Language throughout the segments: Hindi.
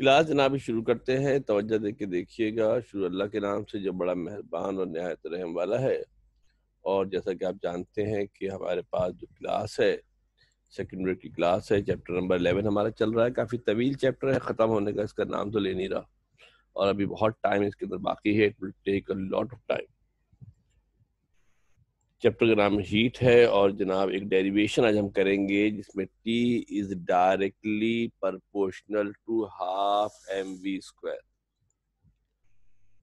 क्लास भी शुरू करते हैं तोज्जा दे के देखिएगा शुरू अल्लाह के नाम से जो बड़ा मेहरबान और नहायत रहम वाला है और जैसा कि आप जानते हैं कि हमारे पास जो क्लास है सेकेंडरी की क्लास है चैप्टर नंबर एलेवन हमारा चल रहा है काफ़ी तवील चैप्टर है ख़त्म होने का इसका नाम तो ले नहीं रहा और अभी बहुत टाइम इसके अंदर बाकी है it will take a lot of time chapter का नाम हीट है और जनाब एक डेरिवेशन आज हम करेंगे जिसमें T is directly proportional to half M we square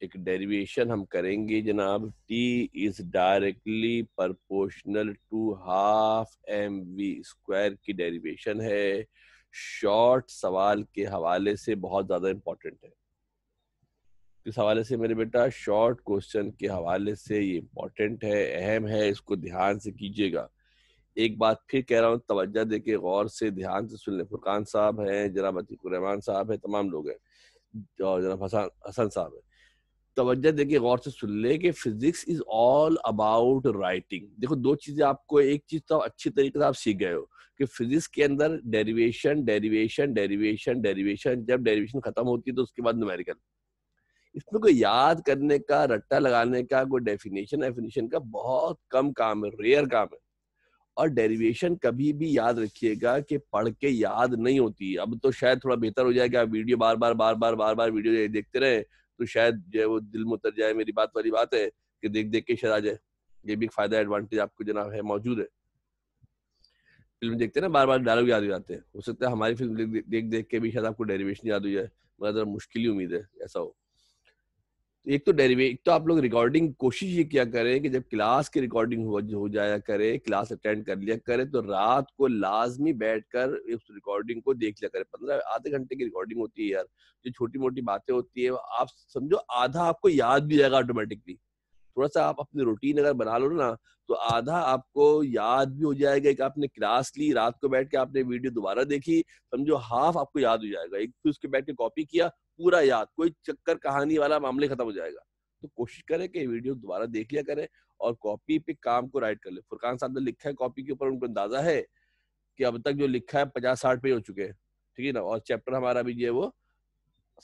एक डेरिवेशन हम करेंगे जनाब T is directly proportional to half M we square की डेरिवेशन है शॉर्ट सवाल के हवाले से बहुत ज्यादा इम्पोर्टेंट है इस हवाले से मेरे बेटा शॉर्ट क्वेश्चन के हवाले से ये इम्पोर्टेंट है अहम है इसको ध्यान से कीजिएगा एक बात फिर कह रहा हूँ तवज्जा दे के गौर से ध्यान से सुन लें फुरकान साहब हैं जनाब अतीकुररहमान साहब हैं तमाम लोग हैं और जनाब हसन हसन साहब हैं तवज्जा दे के गौर से सुन लें कि physics is all about writing देखो दो चीज़ें आपको एक चीज़ तो अच्छी तरीके से आप सीख गए हो कि फिजिक्स के अंदर डेरिवेशन डेरिवेशन डेरिवेशन डेरिवेशन जब डेरिवेशन खत्म होती है तो उसके बाद न्यूमेरिकल इसमें कोई याद करने का रट्टा लगाने का कोई डेफिनेशन डेफिनेशन का बहुत कम काम है रेयर काम है और डेरिवेशन कभी भी याद रखिएगा कि पढ़ के याद नहीं होती अब तो शायद थोड़ा बेहतर हो जाएगा वीडियो बार बार बार बार बार बार वीडियो देखते रहे तो शायद जो है वो दिल में उतर जाए मेरी बात वाली बात है कि देख देख के शायद आ जाए ये भी फायदा एडवांटेज आपको जनाब है मौजूद है फिल्म देखते हैं ना बार बार डायलॉग याद हो जाते हैं हो सकता है हमारी फिल्म देख देख के भी शायद आपको डेरिवेशन याद हो जाए मगर मुश्किल ही उम्मीद है ऐसा हो एक तो डेरिवे तो आप लोग रिकॉर्डिंग कोशिश ये किया करें कि जब क्लास की रिकॉर्डिंग हो, हो जाया करे क्लास अटेंड कर लिया करे तो रात को लाजमी बैठ कर उस रिकॉर्डिंग को देख लिया करे पंद्रह आधे घंटे की रिकॉर्डिंग होती है यार जो छोटी मोटी बातें होती है आप समझो आधा आपको याद भी जाएगा ऑटोमेटिकली थोड़ा सा आप अपनी रूटीन अगर बना लो ना तो आधा आपको याद भी हो जाएगा कि आपने क्लास ली रात को बैठ के आपने वीडियो दोबारा देखी समझो हाफ आपको याद हो जाएगा एक फिर उसके बैठ के कॉपी किया पूरा याद कोई चक्कर कहानी वाला मामले खत्म हो जाएगा तो कोशिश करें कि वीडियो दोबारा देख लिया करें और कॉपी पे काम को राइट कर ले फुरकान साहब ने लिखा है कॉपी के ऊपर उनको अंदाजा है कि अब तक जो लिखा है पचास साठ पे हो चुके हैं ठीक है ना और चैप्टर हमारा भी जो है वो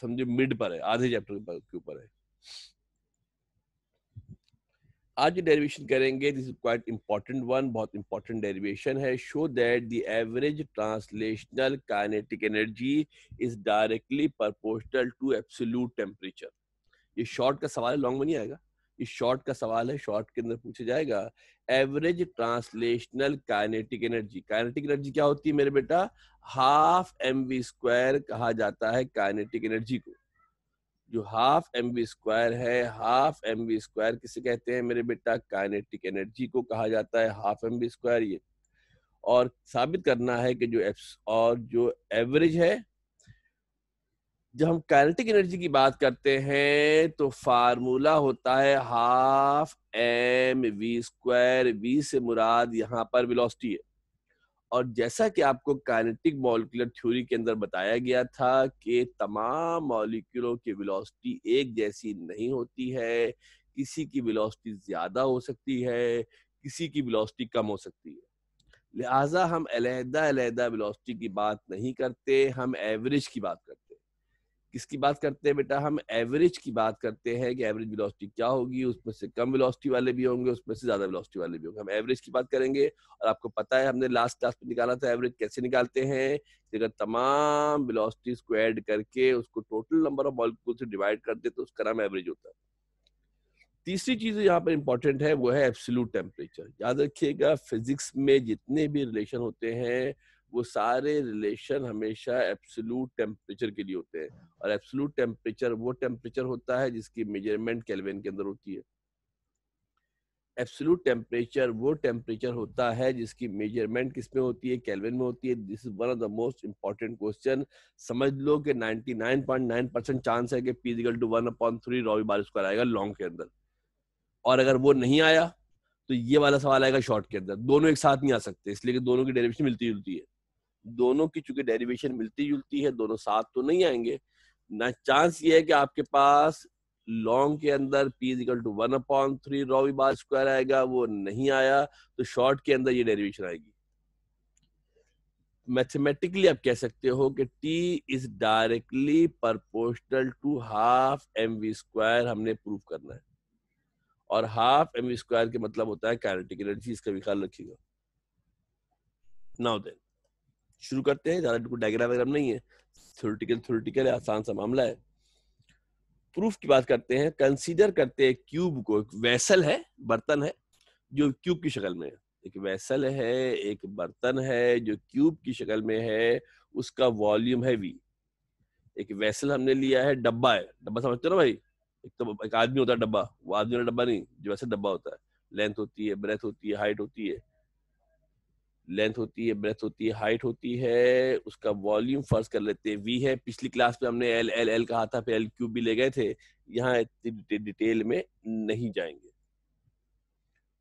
समझो मिड पर है आधे चैप्टर के ऊपर है आज जो डेरिवेशन करेंगे this is quite important one बहुत इंपॉर्टेंट डेरिवेशन है show that the average translational kinetic energy is directly proportional to absolute temperature ये शॉर्ट का सवाल है लॉन्ग में नहीं आएगा ये शॉर्ट का सवाल है शॉर्ट के अंदर पूछा जाएगा average translational kinetic energy kinetic energy क्या होती है मेरे बेटा हाफ एम वी स्क्वायर कहा जाता है काइनेटिक एनर्जी को जो हाफ एम बी स्क्वायर है हाफ एम बी स्क्वायर किसे कहते हैं मेरे बेटा काइनेटिक एनर्जी को कहा जाता है हाफ एम बी स्क्वायर ये और साबित करना है कि जो एफ और जो एवरेज है जब हम काइनेटिक एनर्जी की बात करते हैं तो फार्मूला होता है half M we square V से मुराद यहाँ पर वेलोसिटी है और जैसा कि आपको काइनेटिक मॉलिकुलर थ्योरी के अंदर बताया गया था कि तमाम मॉलिक्यूलों की वेलोसिटी एक जैसी नहीं होती है किसी की वेलोसिटी ज्यादा हो सकती है किसी की वेलोसिटी कम हो सकती है लिहाजा हम अलहदा अलहदा वेलोसिटी की बात नहीं करते हम एवरेज की बात करते किसकी बात करते हैं बेटा हम एवरेज की बात करते हैं कि एवरेज वेलोसिटी क्या होगी उसमें से कम वेलोसिटी वाले भी होंगे उसमें से ज्यादा वेलोसिटी वाले भी होंगे हम एवरेज की बात करेंगे और आपको पता है हमने लास्ट क्लास में निकाला था एवरेज कैसे निकालते हैं अगर तमाम वेलोसिटी को ऐड करके उसको टोटल नंबर ऑफ मॉलिक्यूल से डिवाइड कर दे तो उसका नाम एवरेज होता है तीसरी चीज यहाँ पर इंपॉर्टेंट है वो है एब्सोल्यूट टेम्परेचर याद रखिएगा फिजिक्स में जितने भी रिलेशन होते हैं वो सारे रिलेशन हमेशा एब्सोल्यूट टेम्परेचर के लिए होते हैं और एब्सोल्यूट टेम्परेचर वो टेम्परेचर होता है जिसकी मेजरमेंट केल्विन के अंदर होती है एब्सोल्यूट टेम्परेचर वो टेम्परेचर होता है जिसकी मेजरमेंट किस में होती है केल्विन में होती है this is one of the most important question समझ लो कि 99.9 परसेंट चांस है कि P is equal to one upon three rho V बारिश का आएगा लॉन्ग के अंदर और अगर वो नहीं आया तो ये वाला सवाल आएगा शॉर्ट के अंदर दोनों एक साथ नहीं आ सकते इसलिए कि दोनों की डेरिवेशन मिलती जुलती है दोनों की चूंकि डेरिवेशन मिलती जुलती है दोनों साथ तो नहीं आएंगे ना चांस ये है कि आपके पास लॉन्ग के अंदर P is equal to one upon three rho V bar square आएगा वो नहीं आया तो शॉर्ट के अंदर ये डेरिवेशन आएगी मैथमेटिकली आप कह सकते हो कि t is directly proportional to half M we square हमने प्रूव करना है और हाफ एम वी स्क्वायर के मतलब होता है काइनेटिक एनर्जी इसका भी ख्याल रखिएगा नाउ देन शुरू करते हैं ज्यादा डायग्राम वगैरह नहीं है थ्योरेटिकल थ्योरेटिकल आसान सा मामला है प्रूफ की बात करते हैं कंसीडर करते हैं क्यूब को एक वैसल है बर्तन है जो क्यूब की शक्ल में है एक वैसल है एक बर्तन है जो क्यूब की शक्ल में है उसका वॉल्यूम है वी एक वैसल हमने लिया है डब्बा है डब्बा समझते हो ना भाई एक तो एक आदमी होता है डब्बा वो आदमी वाला डब्बा नहीं जो वैसे डब्बा होता है लेंथ होती है ब्रेथ होती है हाइट होती है लेंथ होती है ब्रेथ होती है हाइट होती है उसका वॉल्यूम फर्ज कर लेते हैं वी है पिछली क्लास में हमने एल एल एल कहा था फिर एल क्यूब भी ले गए थे यहाँ डिटेल में नहीं जाएंगे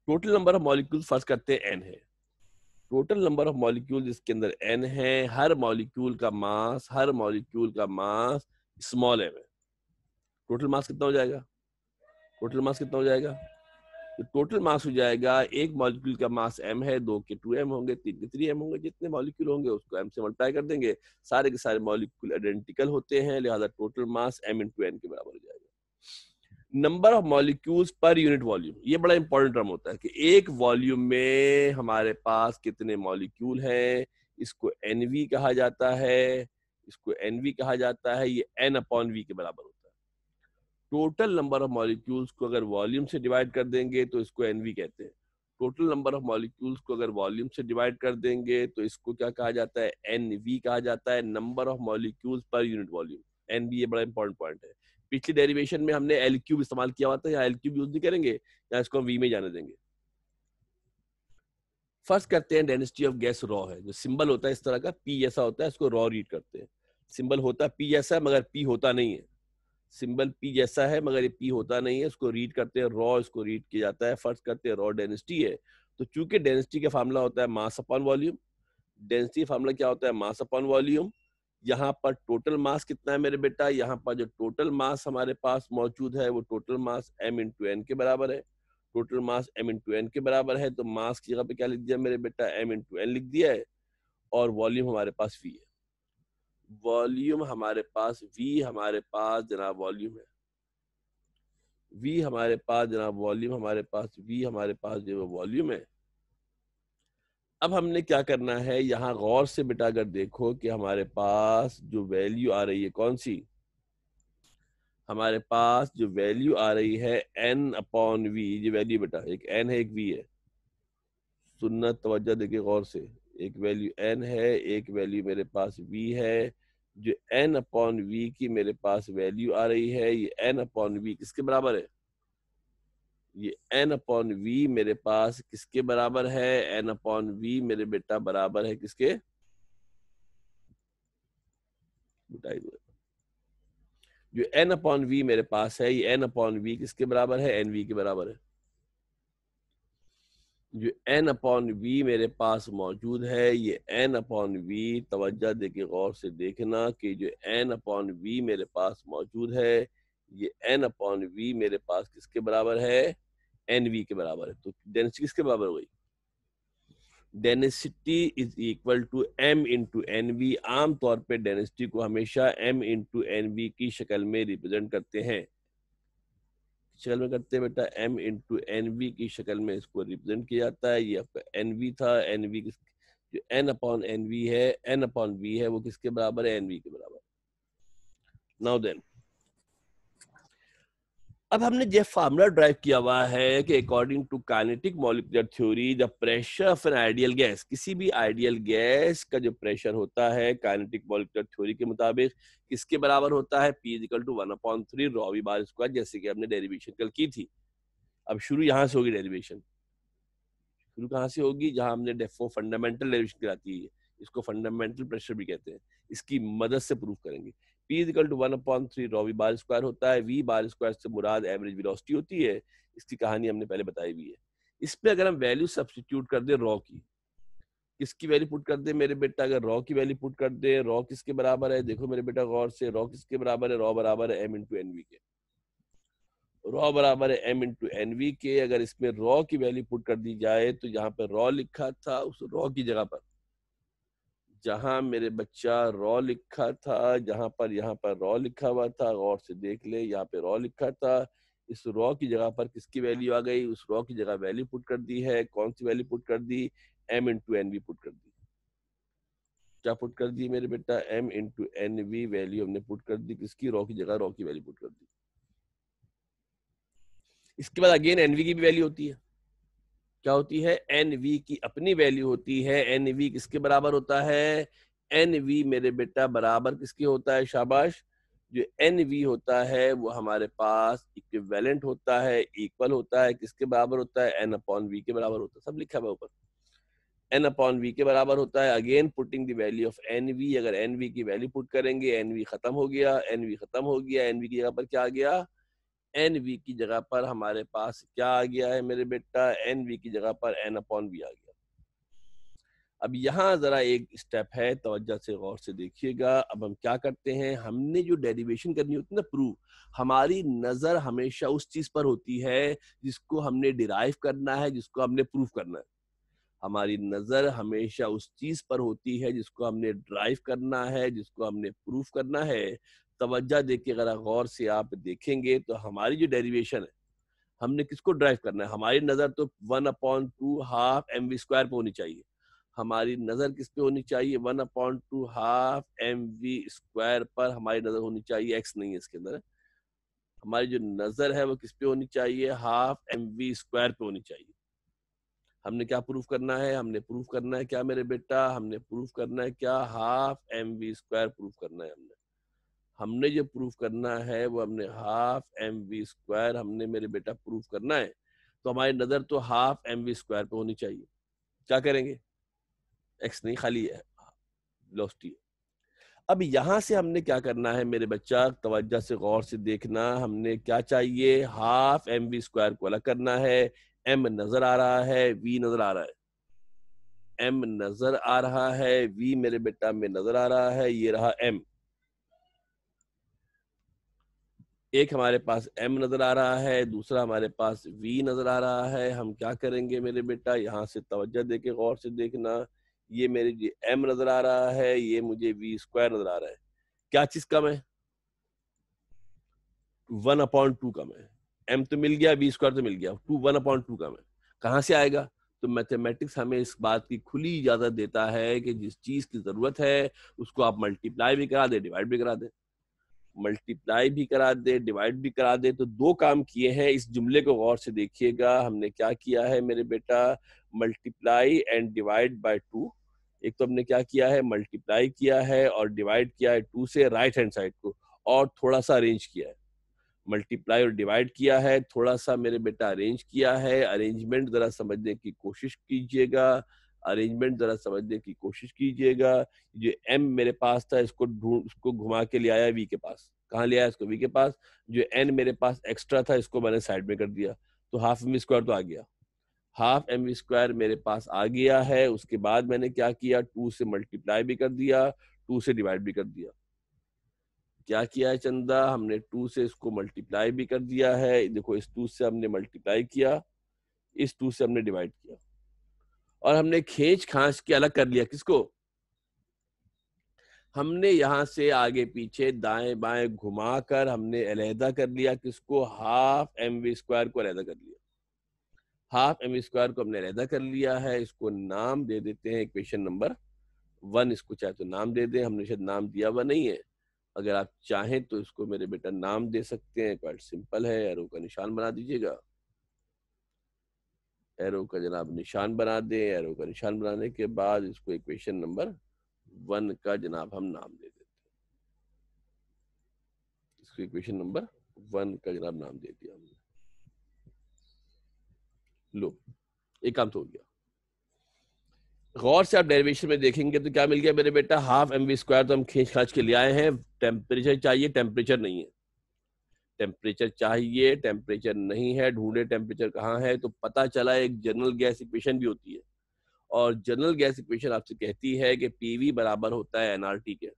टोटल नंबर ऑफ मॉलिक्यूल फर्ज करते हैं एन है टोटल नंबर ऑफ मॉलिक्यूल जिसके अंदर एन है हर मॉलिक्यूल का मास हर मॉलिक्यूल का मास स्मॉल एम है टोटल मास कितना हो जाएगा टोटल मास कितना हो जाएगा तो टोटल मास हो जाएगा एक मॉलिक्यूल का मास एम है दो के टू एम होंगे तीन के थ्री एम होंगे जितने मॉलिक्यूल होंगे उसको एम से मल्टीप्लाई कर देंगे सारे के सारे मॉलिक्यूल आइडेंटिकल होते हैं लिहाजा total mass M into N के बराबर हो जाएगा number of molecules per unit volume ये बड़ा इंपॉर्टेंट टर्म होता है कि एक वॉल्यूम में हमारे पास कितने मॉलिक्यूल हैं इसको एन कहा जाता है इसको एन कहा जाता है ये एन अपॉन वी के बराबर होता है टोटल नंबर ऑफ मॉलिक्यूल्स को अगर वॉल्यूम से डिवाइड कर देंगे तो इसको एनवी कहते हैं टोटल नंबर ऑफ मॉलिक्यूल्स को अगर वॉल्यूम से डिवाइड कर देंगे तो इसको क्या कहा जाता है एनवी कहा जाता है number of molecules per unit volume N V ये बड़ा इंपॉर्टेंट पॉइंट है पिछले डेरिवेशन में हमने एल क्यूब इस्तेमाल किया हुआ था या एल क्यूब यूज नहीं करेंगे या इसको वी में जाने देंगे फर्स्ट करते हैं डेंसिटी ऑफ गैस रॉ है जो सिंबल होता है इस तरह का पी ऐसा होता है इसको रॉ रीड करते हैं सिंबल होता है पी ऐसा मगर पी होता नहीं है सिंबल पी जैसा है मगर ये पी होता नहीं है उसको रीड करते हैं रॉ इसको रीड किया जाता है फर्स्ट करते हैं रॉ डेंसिटी है तो चूंकि डेंसिटी का फार्मूला होता है mass upon volume density formula क्या होता है मास अपॉन वॉल्यूम यहाँ पर टोटल मास कितना है मेरे बेटा यहाँ पर जो टोटल मास हमारे पास मौजूद है वो total mass M to N के बराबर है total mass M to N के बराबर है तो मास की जगह पे क्या लिख दिया मेरे बेटा एम इन टू एन लिख दिया है और वॉल्यूम हमारे पास वी है वॉल्यूम हमारे पास वी हमारे पास जनाब वॉल्यूम है वी हमारे पास जनाब वॉल्यूम हमारे पास वी हमारे पास जो वॉल्यूम है अब हमने क्या करना है यहाँ गौर से बिटा कर देखो कि हमारे पास जो वैल्यू आ रही है कौन सी हमारे पास जो वैल्यू आ रही है एन अपॉन वी ये वैल्यू बेटा एक एन है एक वी है सुनना तो देखिए गौर से एक वैल्यू एन है एक वैल्यू मेरे पास वी है जो एन अपॉन वी की मेरे पास वैल्यू आ रही है ये एन अपॉन वी किसके बराबर है ये एन अपॉन वी मेरे पास किसके बराबर है एन अपॉन वी मेरे बेटा बराबर है किसके जो एन अपॉन वी मेरे पास है ये एन अपॉन वी किसके बराबर है एन वी के बराबर है जो एन अपॉन वी मेरे पास मौजूद है ये एन अपॉन वी तवज्जा दे के गौर से देखना कि जो एन अपॉन वी मेरे पास मौजूद है ये एन अपॉन वी मेरे पास किसके बराबर है एन वी के बराबर है तो डेंसिटी किसके बराबर हो गई density is equal to M into N V आमतौर पर डेंसिटी को हमेशा एम इंटू एन वी की शक्ल में रिप्रेजेंट करते हैं शक्ल में करते हैं बेटा एम इंटू एन वी की शक्ल में इसको रिप्रेजेंट किया जाता है ये आपका एन था एन वी जो एन अपॉन एन वी है एन अपॉन वी है वो किसके बराबर है एन के बराबर नाउ देन अब हमने जो फार्मूला ड्राइव किया हुआ है कि according to kinetic molecular theory the pressure of an ideal gas किसी भी आइडियल गैस का जो प्रेशर होता है काइनेटिक मॉलिकुलर थ्योरी के मुताबिक किसके बराबर होता है P is equal to one upon three rho V bar square जैसे कि हमने डेरिवेशन कल की थी अब शुरू यहाँ से होगी डेरिवेशन शुरू कहाँ से होगी जहाँ हमने डेफो फंडामेंटल डेरिवेशन कराती है इसको फंडामेंटल प्रेशर भी कहते हैं इसकी मदद से प्रूफ करेंगे two one three rho bar square होता है वी बार स्क्वायर से मुराद एवरेज होती है इसकी कहानी हमने पहले बताई हुई है इस पर अगर हम वैल्यू सब्सटीट्यूट कर दें रॉ की किसकी वैल्यू पुट कर दे मेरे बेटा अगर रॉ की वैल्यू पुट कर दे रॉ किसके बराबर है देखो मेरे बेटा गौर से रॉ किसके बराबर है रॉ बराबर है एम इंटू एनवी के रॉ बराबर है एम इंटू एनवी के अगर इसमें रॉ की वैल्यू पुट कर दी जाए तो यहाँ पे रॉ लिखा था उस रॉ की जगह पर जहां मेरे बच्चा रॉ लिखा था जहां पर यहाँ पर रॉ लिखा हुआ था गौर से देख ले यहाँ पे रॉ लिखा था इस रॉ की जगह पर किसकी वैल्यू आ गई उस रॉ की जगह वैल्यू पुट कर दी है कौन सी वैल्यू पुट कर दी M into N V put कर दी क्या पुट कर दी मेरे बेटा M into N V value हमने पुट कर दी किसकी रॉ की जगह रॉ की वैल्यू पुट कर दी इसके बाद अगेन एनवी की भी वैल्यू होती है क्या होती है एन वी की अपनी वैल्यू होती है एन वी किसके बराबर होता है एन वी मेरे बेटा बराबर किसके होता है शाबाश जो एन वी होता है वो हमारे पास इक्विवेलेंट होता है इक्वल होता है किसके बराबर होता है एन अपॉन वी के बराबर होता है सब लिखा हुआ ऊपर एन अपॉन वी के बराबर होता है again putting the value of N V अगर एन वी की वैल्यू पुट करेंगे एन वी खत्म हो गया एन वी खत्म हो गया एन वी की जगह पर क्या आ गया एन वी की जगह पर हमारे पास क्या आ गया है मेरे बेटा एन वी की जगह पर एन अपॉन वी आ गया अब यहाँ जरा एक स्टेप है तोज्जा से गौर से देखिएगा अब हम क्या करते हैं हमने जो डेरिवेशन करनी होती है ना प्रूव हमारी नजर हमेशा उस चीज पर होती है जिसको हमने डिराइव करना है जिसको हमने प्रूव करना है हमारी नजर हमेशा उस चीज पर होती है जिसको हमने ड्राइव करना है जिसको हमने प्रूफ करना है तवज्जा दे के अगर गौर से आप देखेंगे तो हमारी जो डेरिवेशन है हमने किसको ड्राइव करना है हमारी नज़र तो one upon two half M we square पर होनी चाहिए हमारी नज़र किस पे होनी चाहिए one upon two half M we square पर हमारी नज़र होनी चाहिए एक्स नहीं है इसके अंदर हमारी जो नज़र है वो किस पे होनी चाहिए हाफ एम वी स्क्वायर पे होनी चाहिए हमने क्या प्रूफ करना है हमने प्रूफ करना है क्या मेरे बेटा हमने प्रूफ करना है क्या half M we square proof करना है हमने हमने जो प्रूफ करना है वो हमने हाफ एम वी स्क्वायर हमने मेरे बेटा प्रूफ करना है तो हमारी नज़र तो हाफ एम वी स्क्वायर पे होनी चाहिए क्या करेंगे एक्स नहीं खाली है है अब यहाँ से हमने क्या करना है मेरे बच्चा तवज्जा से गौर से देखना हमने क्या चाहिए हाफ एम वी स्क्वायर को अलग करना है एम नजर आ रहा है वी नजर आ रहा है एम नजर आ रहा है वी मेरे बेटा में नजर आ रहा है ये रहा एम एक हमारे पास एम नजर आ रहा है दूसरा हमारे पास वी नजर आ रहा है हम क्या करेंगे मेरे बेटा यहाँ से तवज्जो दे के गौर से देखना ये मेरे एम नजर आ रहा है ये मुझे वी स्क्वायर नजर आ रहा है क्या चीज कम है वन अपॉइंट टू कम है एम तो मिल गया वी स्क्वायर तो मिल गया टू वन अपॉइंट टू कम है कहाँ से आएगा तो मैथमेटिक्स हमें इस बात की खुली इजाजत देता है कि जिस चीज की जरूरत है उसको आप मल्टीप्लाई भी करा दे डिवाइड भी करा दे मल्टीप्लाई भी करा दे डिवाइड भी करा दे तो दो काम किए हैं इस जुमले को गौर से देखिएगा हमने क्या किया है मेरे बेटा multiply and divide by two एक तो हमने क्या किया है मल्टीप्लाई किया है और डिवाइड किया है टू से राइट हैंड साइड को और थोड़ा सा अरेंज किया है मल्टीप्लाई और डिवाइड किया है थोड़ा सा मेरे बेटा अरेंज किया है अरेंजमेंट जरा समझने की कोशिश कीजिएगा अरेंजमेंट जरा समझने की कोशिश कीजिएगा जो एम मेरे पास था इसको ढूंढ इसको घुमा के ले आया वी के पास कहाँ ले आया इसको वी के पास जो एन मेरे पास एक्स्ट्रा था इसको मैंने साइड में कर दिया तो हाफ एम स्क्वायर तो आ गया हाफ एम स्क्वायर मेरे पास आ गया है उसके बाद मैंने क्या किया टू से मल्टीप्लाई भी कर दिया टू से डिवाइड भी कर दिया क्या किया है चंदा हमने टू से इसको मल्टीप्लाई भी कर दिया है देखो इस टू से हमने मल्टीप्लाई किया इस टू से हमने डिवाइड किया और हमने खींच खांच के अलग कर लिया किसको हमने यहां से आगे पीछे दाएं बाएं घुमाकर हमने अलहदा कर लिया किसको हाफ एम वी स्क्वायर को अलहदा कर लिया हाफ एम स्क्वायर को हमने अलहदा कर लिया है इसको नाम दे देते हैं इक्वेशन नंबर वन इसको चाहे तो नाम दे दें हमने शायद नाम दिया हुआ नहीं है अगर आप चाहें तो इसको मेरे बेटा नाम दे सकते हैं क्वाइट सिंपल है एरो का निशान बना दीजिएगा एरो का जनाब निशान बना दें एरो का निशान बनाने के बाद इसको इक्वेशन नंबर वन का जनाब हम नाम दे देते हैं इसको इक्वेशन नंबर वन का जनाब नाम दे दिया हमने लो एक काम तो हो गया गौर से आप डेरिवेशन में देखेंगे तो क्या मिल गया मेरे बेटा हाफ एम वी स्क्वायर तो हम खींच खाच के लिए आए हैं टेम्परेचर चाहिए टेम्परेचर नहीं है टेम्परेचर चाहिए टेम्परेचर नहीं है ढूंढे टेम्परेचर कहाँ है तो पता चला एक जनरल गैस इक्वेशन भी होती है और जनरल गैस इक्वेशन आपसे कहती है कि पीवी बराबर होता है एनआरटी के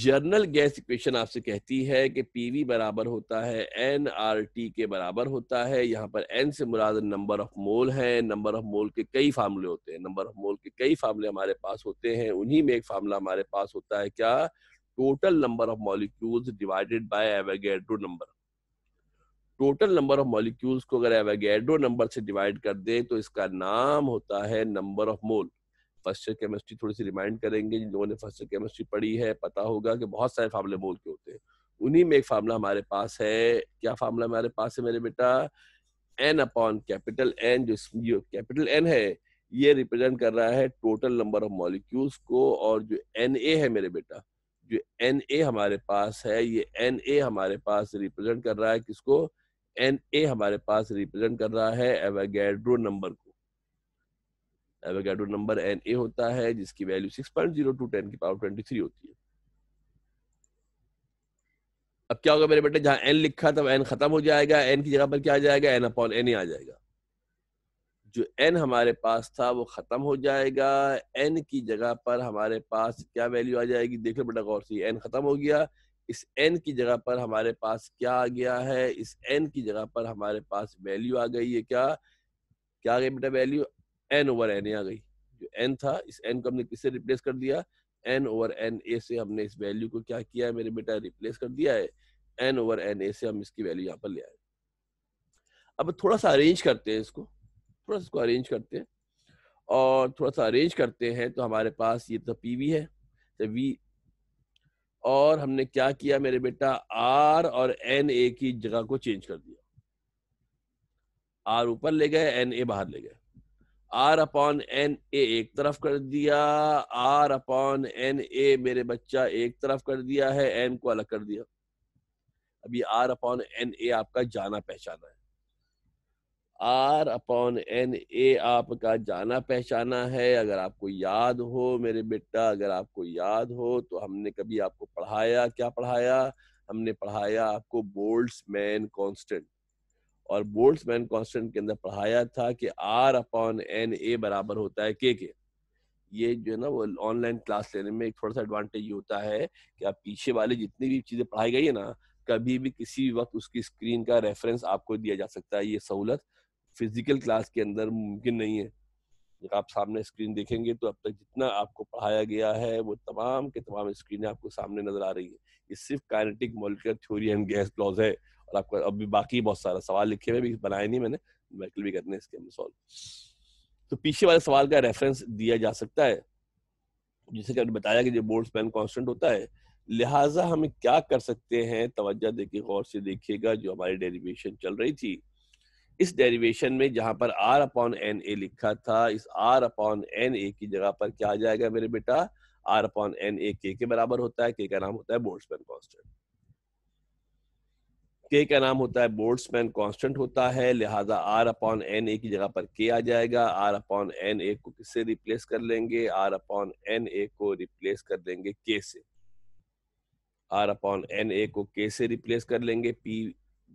जनरल गैस इक्वेशन आपसे कहती है कि पीवी बराबर होता है एन आर टी के बराबर होता है यहाँ पर एन से मुराद नंबर ऑफ मोल है नंबर ऑफ मोल के कई फार्मूले होते हैं नंबर ऑफ मोल के कई फार्मूले हमारे पास होते हैं उन्हीं में एक फार्मूला हमारे पास होता है क्या total number of molecules divided by Avogadro number total number of molecules को अगर एवेगेड्रो नंबर से डिवाइड कर दे तो इसका नाम होता है number of mole first year chemistry थोड़ी सी रिमाइंड करेंगे जिन लोगों ने फर्स्ट ईयर केमिस्ट्री पढ़ी है पता होगा कि बहुत सारे फार्मूले मोल के होते हैं उन्हीं में एक फार्मूला हमारे पास है क्या फार्मूला हमारे पास है मेरे बेटा एन अपॉन कैपिटल एन जो कैपिटल एन है ये रिप्रेजेंट कर रहा है टोटल नंबर ऑफ मॉलिक्यूल्स को और जो एन ए है मेरे बेटा जो एन ए हमारे पास है ये एन ए हमारे पास रिप्रेजेंट कर रहा है किसको एन ए हमारे पास रिप्रेजेंट कर रहा है एवेगैड्रो नंबर को एवेगैड्रो नंबर एन ए होता है जिसकी वैल्यू जीरो टू टेन की पावर थ्री होती है अब क्या होगा मेरे बेटे जहां एन लिखा तब एन खत्म हो जाएगा एन की जगह पर क्या आ जाएगा एन अपॉन एन ही आ जाएगा जो एन हमारे पास था वो ख़त्म हो जाएगा एन की जगह पर हमारे पास क्या वैल्यू आ जाएगी देख लो बेटा गौर से एन ख़त्म हो गया इस एन की जगह पर हमारे पास क्या आ गया है इस एन की जगह पर हमारे पास वैल्यू आ गई है क्या क्या आ गई बेटा वैल्यू एन ओवर एन आ गई जो एन था इस एन को हमने किससे रिप्लेस कर दिया एन ओवर एन ए से हमने इस वैल्यू को क्या किया है मेरे बेटा रिप्लेस कर दिया है एन ओवर एन ए से हम इसकी वैल्यू यहाँ पर ले आए अब थोड़ा सा अरेंज करते हैं इसको थोड़ा सा इसको अरेंज करते हैं और थोड़ा सा अरेंज करते हैं तो हमारे पास ये तो पी वी है तो वी और हमने क्या किया मेरे बेटा आर और एन ए की जगह को चेंज कर दिया आर ऊपर ले गए एन ए बाहर ले गए आर अपॉन एन ए एक तरफ कर दिया आर अपॉन एन ए मेरे बच्चा एक तरफ कर दिया है एन को अलग कर दिया अभी आर अपॉन एन ए आपका जाना पहचाना है आर अपॉन एन ए आपका जाना पहचाना है अगर आपको याद हो मेरे बेटा अगर आपको याद हो तो हमने कभी आपको पढ़ाया क्या पढ़ाया हमने पढ़ाया आपको बोल्ट्स मैन कॉन्स्टेंट और बोल्ड मैन कॉन्स्टेंट के अंदर पढ़ाया था कि आर अपॉन एन ए बराबर होता है के के ये जो है ना वो ऑनलाइन क्लास लेने में एक थोड़ा सा एडवांटेज होता है कि आप पीछे वाले जितनी भी चीजें पढ़ाई गई है ना कभी भी किसी भी वक्त उसकी स्क्रीन का रेफरेंस आपको दिया जा सकता है ये सहूलत फिजिकल क्लास के अंदर मुमकिन नहीं है जब आप सामने स्क्रीन देखेंगे तो अब तक जितना आपको पढ़ाया गया है वो तमाम के तमाम स्क्रीन आपको सामने नजर आ रही है ये सिर्फ kinetic molecular theory and gas laws है और आपको अब भी बाकी बहुत सारा सवाल लिखे हुए भी बनाए नहीं मैंने बिल्कुल भी करने इसके अंदर सॉल्व तो पीछे वाले सवाल का रेफरेंस दिया जा सकता है जिसे कि बताया कि जो बोल्ट्समैन कॉन्स्टेंट होता है लिहाजा हम क्या कर सकते हैं तवज्जा देखिए गौर से देखिएगा जो हमारी डेरिवेशन चल रही थी इस डेरिवेशन में जहां पर आर अपॉन एन ए लिखा था इस आर अपॉन एन ए की जगह पर क्या आ जाएगा मेरे बेटा आर अपॉन एन ए के के बराबर होता है के का नाम होता है बोल्ट्समैन कांस्टेंट के का नाम होता है बोल्ट्समैन कांस्टेंट होता है लिहाजा आर अपॉन एन ए की जगह पर के आ जाएगा आर अपॉन एन ए को किससे रिप्लेस कर लेंगे आर अपॉन एन ए को रिप्लेस कर देंगे के से आर अपॉन एन ए को के से रिप्लेस कर लेंगे P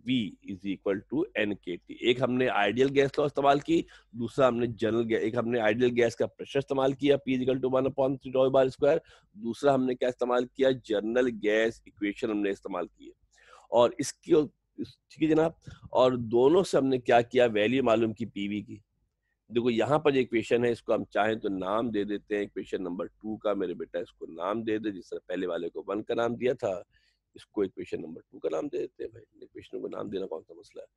V is equal to N एक हमने आइडियल गैस लॉ इस्तेमाल की दूसरा हमने जनरल एक हमने आइडियल गैस का प्रेशर इस्तेमाल किया P equal to one upon three डॉल बार दूसरा हमने क्या इस्तेमाल किया जनरल गैस इक्वेशन हमने इस्तेमाल किए और इसकी ठीक है जनाब और दोनों से हमने क्या किया वैल्यू मालूम की पीवी की देखो यहाँ पर इक्वेशन है इसको हम चाहें तो नाम दे देते हैं इक्वेशन नंबर टू का मेरे बेटा इसको नाम दे दे जिस तरह पहले वाले को वन का नाम दिया था इसको इक्वेशन नंबर टू का नाम दे देते हैं भाई इक्वेशनों को नाम देना कौन सा मसला है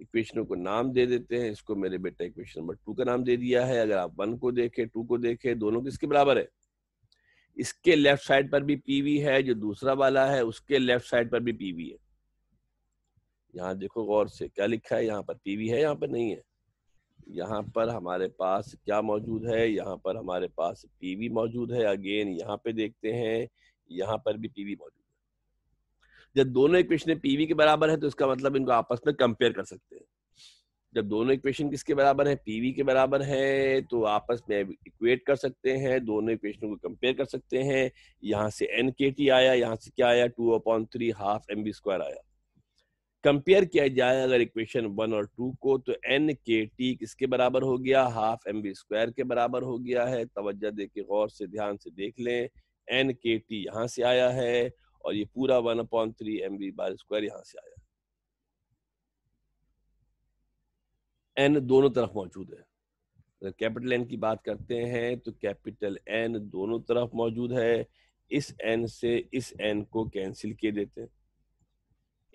इक्वेशनों को नाम दे देते हैं इसको मेरे बेटा इक्वेशन नंबर टू का नाम दे दिया है अगर आप वन को देखें टू को देखें दोनों किसके बराबर है इसके लेफ्ट साइड पर भी पीवी है जो दूसरा वाला है उसके लेफ्ट साइड पर भी पीवी है यहाँ देखो गौर से क्या लिखा है यहाँ पर पीवी है यहाँ पर नहीं है यहाँ पर हमारे पास क्या मौजूद है यहाँ पर हमारे पास पीवी मौजूद है अगेन यहाँ पे देखते हैं यहाँ पर भी पीवी मौजूद जब दोनों इक्वेशन पीवी के बराबर है तो इसका मतलब इनको आपस में कंपेयर कर सकते हैं जब दोनों इक्वेशन किसके बराबर है पीवी के बराबर है तो आपस में इक्वेट कर सकते हैं दोनों इक्वेशन को कंपेयर कर सकते हैं यहां से एन के टी आया यहाँ से क्या आया two upon three half M B square आया कंपेयर किया जाए अगर इक्वेशन वन और टू को तो एन के टी किसके बराबर हो गया हाफ एम बी स्क्वायर के बराबर हो गया है तवज्जा दे के गौर से ध्यान से देख लें एन के टी यहाँ से आया है और ये पूरा one upon three M B bar square यहां से आया एन दोनों तरफ मौजूद है अगर कैपिटल एन की बात करते हैं तो कैपिटल एन दोनों तरफ मौजूद है इस एन से इस एन को कैंसिल किए देते हैं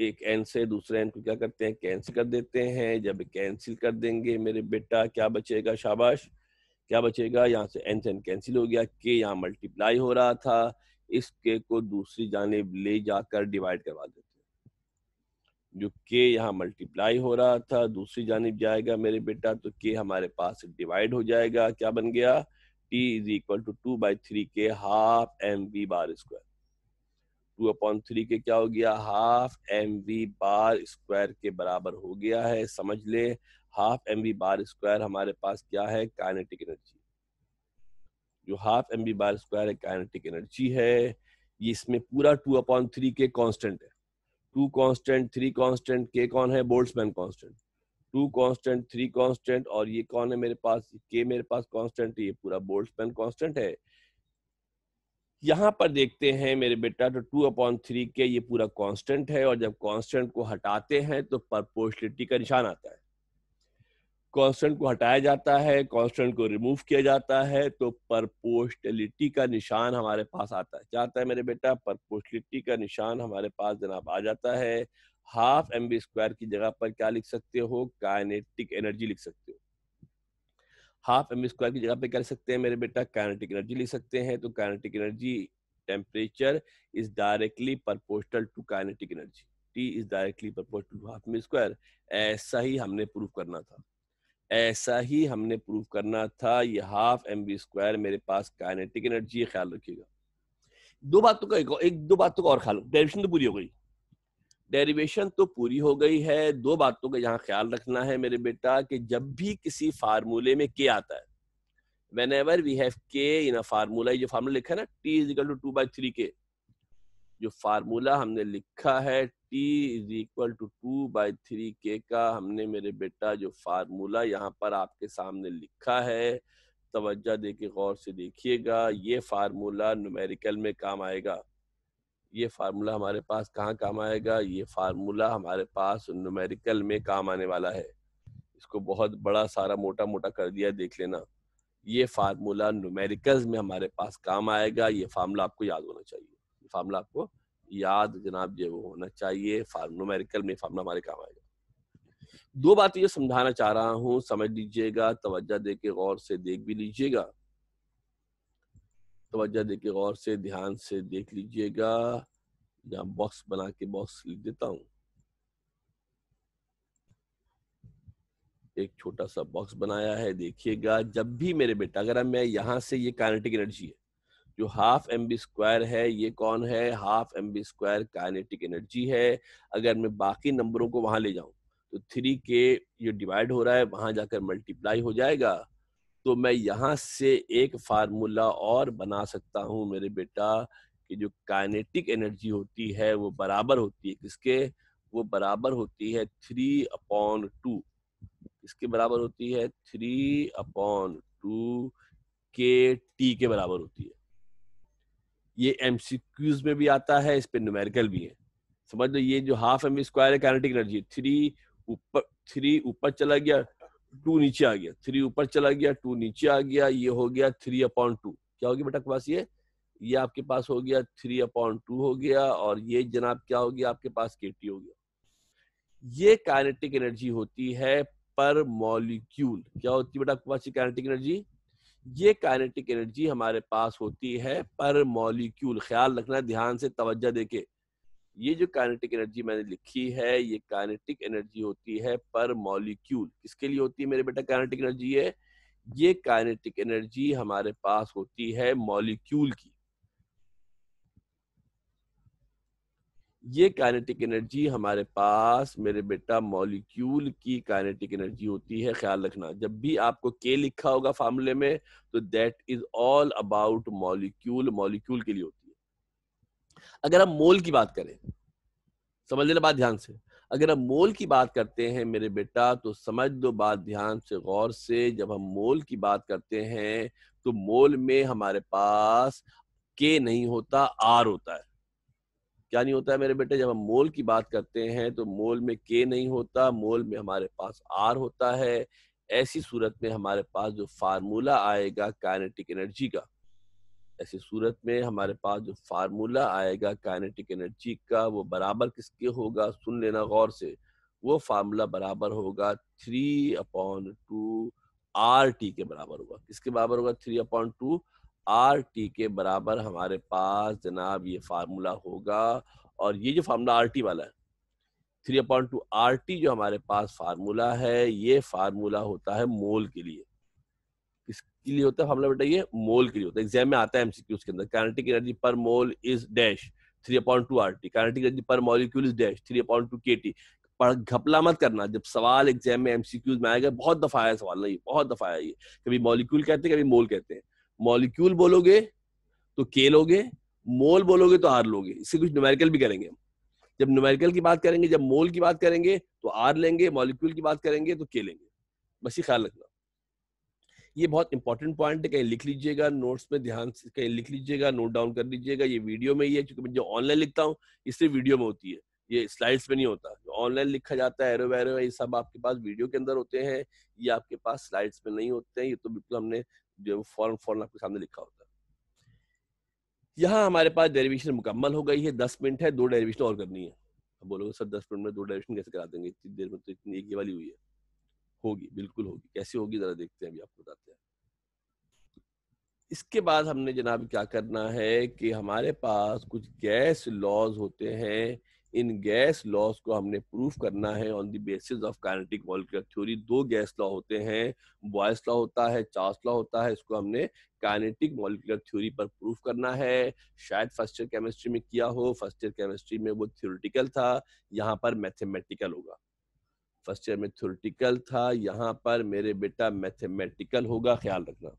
एक एन से दूसरे एन को क्या करते हैं कैंसिल कर देते हैं जब कैंसिल कर देंगे मेरे बेटा क्या बचेगा शाबाश क्या बचेगा यहाँ से एन एन कैंसिल हो गया के यहाँ मल्टीप्लाई हो रहा था इस के को दूसरी जानब ले जाकर डिवाइड करवा देते जो के यहाँ मल्टीप्लाई हो रहा था दूसरी जानब जाएगा मेरे बेटा तो के हमारे पास डिवाइड हो जाएगा क्या बन गया T is equal to two by three के half M V bar square two upon three के क्या हो गया half M V bar square के बराबर हो गया है समझ ले half M B bar square हमारे पास क्या है काइनेटिक एनर्जी जो half M B bar square है काइनेटिक एनर्जी है ये इसमें पूरा टू अपॉन थ्री के कॉन्स्टेंट है टू कॉन्स्टेंट थ्री कॉन्स्टेंट के कौन है Boltzmann constant two constant three constant और ये कौन है मेरे पास के मेरे पास कॉन्स्टेंट ये पूरा बोल्ट्समैन कॉन्स्टेंट है यहां पर देखते हैं मेरे बेटा तो टू अपॉन थ्री के ये पूरा कांस्टेंट है और जब कांस्टेंट को हटाते हैं तो परपोर्शलिटी का निशान आता है कांस्टेंट को हटाया जाता है कांस्टेंट को रिमूव किया जाता है तो परपोस्टलिटी का निशान हमारे पास आता है चाहता है मेरे बेटा परपोस्टलिटी का निशान हमारे पास जनाब आ जाता है हाफ एम बी स्क्वायर की जगह पर क्या लिख सकते हो काइनेटिक एनर्जी लिख सकते हो हाफ एम बी स्क्वायर की जगह पर क्या लिख सकते हैं मेरे बेटा काइनेटिक एनर्जी लिख सकते हैं तो kinetic energy temperature is directly proportional to kinetic energy T is directly proportional to half M square ऐसा ही हमने प्रूव करना था ऐसा ही हमने प्रूव करना था ये हाफ एम बी स्क्वायर मेरे पास काइनेटिक एनर्जी है ख्याल रखिएगा दो बातों का एक, एक दो बातों का और ख्याल डेरिवेशन तो पूरी हो गई डेरिवेशन तो पूरी हो गई है दो बातों का यहाँ ख्याल रखना है मेरे बेटा कि जब भी किसी फार्मूले में के आता है वेन एवर वी हैव के इन अ फार्मूला जो फार्मूला लिखा है ना T is equal to two by three के जो फार्मूला हमने लिखा है T is equal to two by three के का हमने मेरे बेटा जो फार्मूला यहाँ पर आपके सामने लिखा है तवज्जा दे के गौर से देखिएगा ये फार्मूला नुमेरिकल में काम आएगा ये फार्मूला हमारे पास कहाँ काम आएगा ये फार्मूला हमारे पास नुमेरिकल में काम आने वाला है इसको बहुत बड़ा सारा मोटा मोटा कर दिया देख लेना ये फार्मूला नुमेरिकल्स में हमारे पास काम आएगा ये फार्मूला आपको याद होना चाहिए फार्मूला आपको याद जनाब ये वो होना चाहिए फार्मोमेरिकल में फार्मूला हमारे काम आएगा दो बातें ये समझाना चाह रहा हूं समझ लीजिएगा तवज्जा दे के गौर से देख भी लीजिएगा तवज्जा दे के गौर से ध्यान से देख लीजिएगा या बॉक्स बना के बॉक्स लिख देता हूं एक छोटा सा बॉक्स बनाया है देखिएगा जब भी मेरे बेटा अगर मैं यहां से ये काइनेटिक एनर्जी है जो हाफ एम बी स्क्वायर है ये कौन है half M B square kinetic energy है अगर मैं बाकी नंबरों को वहां ले जाऊं तो थ्री के ये डिवाइड हो रहा है वहां जाकर मल्टीप्लाई हो जाएगा तो मैं यहाँ से एक फार्मूला और बना सकता हूँ मेरे बेटा कि जो काइनेटिक एनर्जी होती है वो बराबर होती है किसके वो बराबर होती है थ्री अपॉन टू किसके बराबर होती है थ्री अपॉन टू के टी के बराबर होती है ये एमसीक्यूज में भी आता है इस पर न्यूमेरिकल भी है समझ लो ये जो हाफ एम स्क्वायर है काइनेटिक एनर्जी थ्री ऊपर थ्री ऊपर चला गया टू नीचे आ गया थ्री ऊपर चला गया टू नीचे आ गया ये हो गया थ्री अपॉन टू क्या हो गया बेटा पास ये ये आपके पास हो गया थ्री अपॉन टू हो गया और ये जनाब क्या हो गया आपके पास के टी हो गया ये काइनेटिक एनर्जी होती है पर मॉलिक्यूल क्या होती है बेटा आपके पास काइनेटिक एनर्जी ये काइनेटिक एनर्जी हमारे पास होती है पर मॉलिक्यूल ख्याल रखना ध्यान से दे देके ये जो काइनेटिक एनर्जी मैंने लिखी है ये काइनेटिक एनर्जी होती है पर मॉलिक्यूल किसके लिए होती है मेरे बेटा काइनेटिक एनर्जी है ये काइनेटिक एनर्जी हमारे पास होती है मॉलिक्यूल की ये काइनेटिक एनर्जी हमारे पास मेरे बेटा मॉलिक्यूल की काइनेटिक एनर्जी होती है ख्याल रखना जब भी आपको के लिखा होगा फार्मूले में तो that is all about molecule molecule के लिए होती है अगर हम मोल की बात करें समझ लेना बात ध्यान से अगर हम मोल की बात करते हैं मेरे बेटा तो समझ दो बात ध्यान से गौर से जब हम मोल की बात करते हैं तो मोल में हमारे पास के नहीं होता आर होता है क्या नहीं होता है मेरे बेटे जब हम मोल की बात करते हैं तो मोल में के नहीं होता मोल में हमारे पास आर होता है ऐसी सूरत में हमारे पास जो फार्मूला आएगा काइनेटिक एनर्जी का ऐसी सूरत में हमारे पास जो फार्मूला आएगा काइनेटिक एनर्जी का वो बराबर किसके होगा सुन लेना गौर से वो फार्मूला बराबर होगा three upon two R T के बराबर होगा किसके बराबर होगा three upon two R T के बराबर हमारे पास जनाब ये फार्मूला होगा और ये जो फार्मूला आर टी वाला है three upon two R T जो हमारे पास फार्मूला है ये फार्मूला होता है मोल के लिए किसके लिए होता है फार्मूला बेटा ये मोल के लिए होता है एग्जाम में आता है एमसीक्यूज के अंदर kinetic energy per mole is dash three upon two R T kinetic energy per molecule is dash three upon two के टी पर घपला मत करना जब सवाल एग्जाम में एमसीक्यूज में आएगा बहुत दफा आया सवाल नहीं बहुत दफा आया ये कभी मॉलिक्यूल कहते हैं कभी मोल कहते हैं मॉलिक्यूल बोलोगे तो के लोगे मोल बोलोगे तो आर लोगे इससे कुछ न्यूमेरिकल भी करेंगे जब न्यूमेरिकल की बात करेंगे जब मोल की बात करेंगे तो आर लेंगे मॉलिक्यूल की बात करेंगे तो के लेंगे बस ये ख्याल रखना ये बहुत इंपॉर्टेंट पॉइंट है कहीं लिख लीजिएगा नोट्स में ध्यान से कहीं लिख लीजिएगा नोट डाउन कर लीजिएगा ये वीडियो में ही है क्योंकि मैं जो ऑनलाइन लिखता हूँ इससे वीडियो में होती है ये स्लाइड्स में नहीं होता ऑनलाइन लिखा जाता है एरो वैरो ये सब आपके पास वीडियो के अंदर होते हैं ये आपके पास स्लाइड्स में नहीं होते हैं ये तो बिल्कुल हमने जो फौरन फौरन आपके सामने लिखा होता है यहाँ हमारे पास डेरिवेशन मुकम्मल हो गई है दस मिनट है दो डेरिवेशन और करनी है अब बोलोगे सर दस मिनट में दो डेरिवेशन कैसे करा देंगे इतनी देर में तो इतनी एक ही वाली हुई है होगी बिल्कुल होगी कैसी होगी जरा देखते हैं अभी आपको बताते हैं इसके बाद हमने जनाब क्या करना है कि हमारे पास कुछ गैस लॉज होते हैं इन गैस लॉस को हमने प्रूफ करना है on the basis of kinetic molecular theory दो गैस लॉ होते हैं बॉयस लॉ होता है चार्स लॉ होता है इसको हमने काइनेटिक मॉलिकुलर थ्योरी पर प्रूफ करना है शायद फर्स्ट ईयर केमिस्ट्री में किया हो फर्स्ट ईयर केमिस्ट्री में वो थ्योरिटिकल था यहाँ पर मैथमेटिकल होगा फर्स्ट ईयर में थ्योरिटिकल था यहाँ पर मेरे बेटा मैथमेटिकल होगा ख्याल रखना